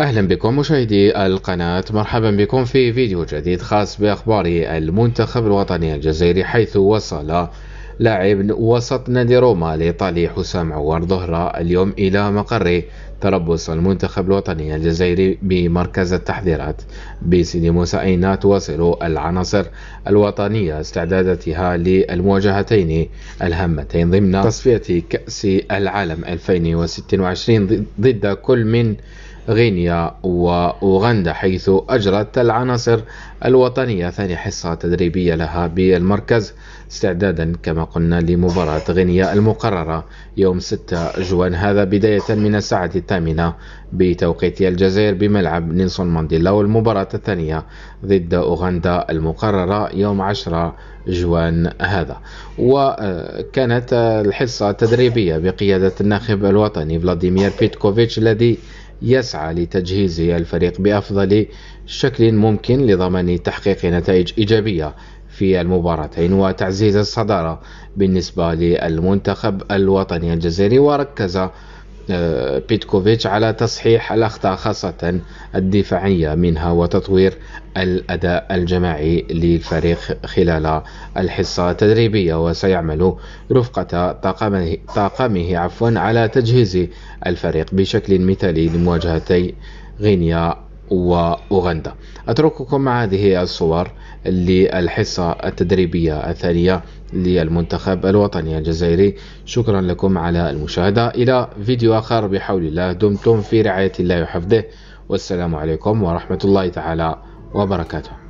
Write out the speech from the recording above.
اهلا بكم مشاهدي القناة مرحبا بكم في فيديو جديد خاص باخبار المنتخب الوطني الجزائري حيث وصل لاعب وسط نادي روما الايطالي حسام عوار ظهر اليوم الى مقر تربص المنتخب الوطني الجزائري بمركز التحضيرات بسيدي موسى اين تواصل العناصر الوطنيه استعداداتها للمواجهتين الهامتين ضمن تصفيه كاس العالم 2026 ضد كل من غينيا وأوغندا حيث أجرت العناصر الوطنية ثاني حصة تدريبية لها بالمركز استعدادا كما قلنا لمباراة غينيا المقررة يوم 6 جوان هذا بداية من الساعة الثامنة بتوقيت الجزائر بملعب نيلسون مانديلا والمباراة الثانية ضد أوغندا المقررة يوم 10 جوان هذا وكانت الحصة التدريبية بقيادة الناخب الوطني فلاديمير بيتكوفيتش الذي يسعى لتجهيز الفريق بأفضل شكل ممكن لضمان تحقيق نتائج إيجابية في المباراتين وتعزيز الصدارة بالنسبة للمنتخب الوطني الجزائري وركز آه، بيتكوفيتش على تصحيح الأخطاء خاصة الدفاعية منها وتطوير الأداء الجماعي للفريق خلال الحصة التدريبية وسيعمل رفقة طاقمه, طاقمه عفوا على تجهيز الفريق بشكل مثالي لمواجهتي غينيا وأوغندا أترككم مع هذه الصور للحصة التدريبية الثانية للمنتخب الوطني الجزائري شكرا لكم على المشاهدة إلى فيديو آخر بحول الله دمتم في رعاية الله وحفظه والسلام عليكم ورحمة الله تعالى وبركاته